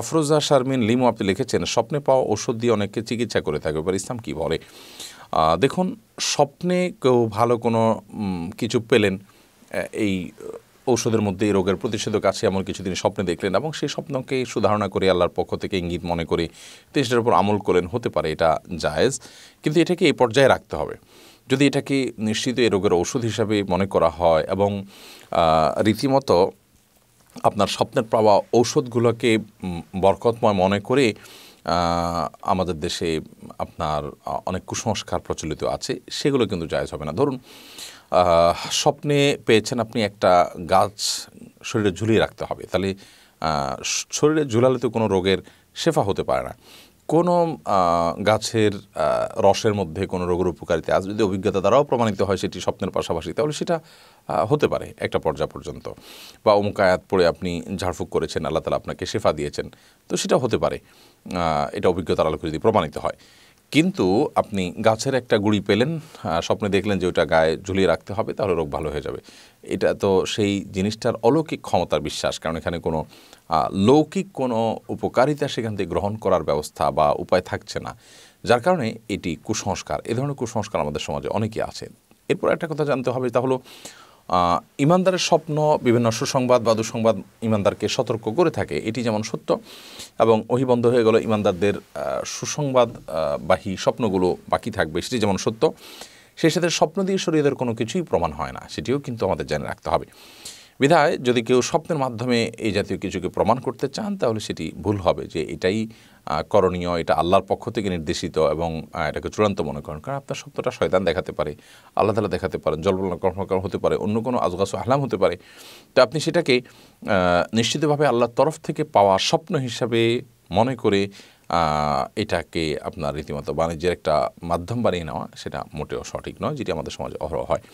আফরোজা শারমিন লিমু আপনি লিখেছেন স্বপ্নে পাওয়া ওষুধ দিয়ে অনেকে চিকিৎসা করে থাকে এবার ইসলাম কী বলে দেখুন স্বপ্নে কেউ ভালো কোনো কিছু পেলেন এই ঔষধের মধ্যে এই রোগের প্রতিষেধক আছে এমন কিছু তিনি স্বপ্নে দেখলেন এবং সেই স্বপ্নকে সুধারণা করে আল্লাহর পক্ষ থেকে ইঙ্গিত মনে করে তিনি সেটার উপর আমল করেন হতে পারে এটা জায়েজ কিন্তু এটাকে এই পর্যায়ে রাখতে হবে যদি এটাকে নিশ্চিত এই রোগের ওষুধ হিসাবে মনে করা হয় এবং রীতিমতো আপনার স্বপ্নের পাওয়া ঔষধগুলোকে বরকতময় মনে করে আমাদের দেশে আপনার অনেক কুসংস্কার প্রচলিত আছে সেগুলো কিন্তু জায়জ হবে না ধরুন স্বপ্নে পেয়েছেন আপনি একটা গাছ শরীরে ঝুলিয়ে রাখতে হবে তাহলে শরীরে ঝুলালে তো কোনো রোগের শেফা হতে পারে না কোনো গাছের রসের মধ্যে কোনো রোগের উপকারিতা আজ যদি অভিজ্ঞতা দ্বারাও প্রমাণিত হয় সেটি স্বপ্নের পাশাপাশি তাহলে সেটা হতে পারে একটা পর্যা পর্যন্ত বা অমুক আয়াত পড়ে আপনি ঝাড়ফুঁক করেছেন আল্লাহ তালা আপনাকে শেফা দিয়েছেন তো সেটা হতে পারে এটা অভিজ্ঞতার আলোকে যদি প্রমাণিত হয় কিন্তু আপনি গাছের একটা গুড়ি পেলেন স্বপ্নে দেখলেন যে ওটা গায়ে ঝুলিয়ে রাখতে হবে তাহলে রোগ ভালো হয়ে যাবে এটা তো সেই জিনিসটার অলৌকিক ক্ষমতার বিশ্বাস কারণ এখানে কোনো লৌকিক কোনো উপকারিতা সেখান থেকে গ্রহণ করার ব্যবস্থা বা উপায় থাকছে না যার কারণে এটি কুসংস্কার এ ধরনের কুসংস্কার আমাদের সমাজে অনেকে আছে এরপর একটা কথা জানতে হবে তা হলো ইমানদারের স্বপ্ন বিভিন্ন সুসংবাদ বা দুঃসংবাদ ইমানদারকে সতর্ক করে থাকে এটি যেমন সত্য এবং ওহি বন্ধ হয়ে গেল ইমানদারদের সুসংবাদবাহী স্বপ্নগুলো বাকি থাকবে সেটি যেমন সত্য সেই সাথে স্বপ্ন দিয়ে শরীরের কোনো কিছুই প্রমাণ হয় না সেটিও কিন্তু আমাদের জেনে রাখতে হবে বিধায় যদি কেউ স্বপ্নের মাধ্যমে এই জাতীয় কিছুকে প্রমাণ করতে চান তাহলে সেটি ভুল হবে যে এটাই করণীয় এটা আল্লাহর পক্ষ থেকে নির্দেশিত এবং এটাকে চূড়ান্ত মনে করেন কারণ আপনার স্বপ্নটা শয়তান দেখাতে পারে আল্লাহ তালা দেখাতে পারেন জল্পনা কর্মকর্ম হতে পারে অন্য কোনো আজগাস আহলাম হতে পারে তো আপনি সেটাকে নিশ্চিতভাবে আল্লাহর তরফ থেকে পাওয়া স্বপ্ন হিসাবে মনে করে এটাকে আপনার রীতিমতো বাণিজ্যের একটা মাধ্যম বানিয়ে নেওয়া সেটা মোটেও সঠিক নয় যেটি আমাদের সমাজে অহরহ হয়